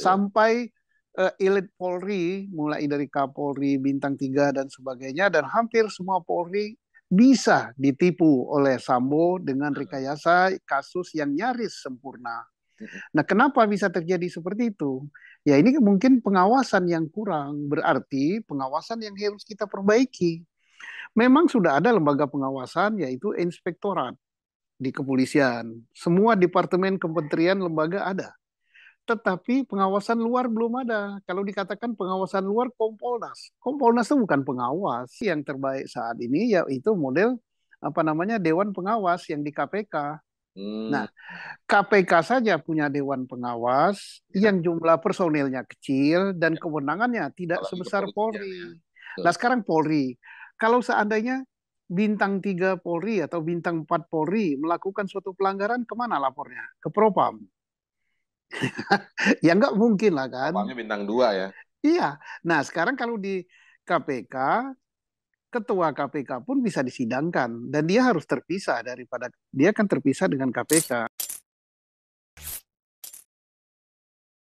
sampai uh, elit Polri mulai dari Kapolri bintang 3 dan sebagainya dan hampir semua Polri bisa ditipu oleh Sambo dengan rekayasa kasus yang nyaris sempurna. Nah, kenapa bisa terjadi seperti itu? Ya ini mungkin pengawasan yang kurang, berarti pengawasan yang harus kita perbaiki. Memang sudah ada lembaga pengawasan yaitu inspektorat di kepolisian. Semua departemen kementerian lembaga ada tetapi pengawasan luar belum ada. Kalau dikatakan pengawasan luar Kompolnas, Kompolnas itu bukan pengawas. Yang terbaik saat ini yaitu model apa namanya dewan pengawas yang di KPK. Hmm. Nah, KPK saja punya dewan pengawas ya. yang jumlah personilnya kecil dan iya. kewenangannya tidak Apalagi sebesar Polri. Ya. Nah, sekarang Polri, kalau seandainya bintang 3 Polri atau bintang 4 Polri melakukan suatu pelanggaran kemana lapornya? Ke Propam. ya nggak mungkin lah kan. Bapaknya bintang dua ya. Iya. Nah sekarang kalau di KPK, ketua KPK pun bisa disidangkan dan dia harus terpisah daripada dia kan terpisah dengan KPK.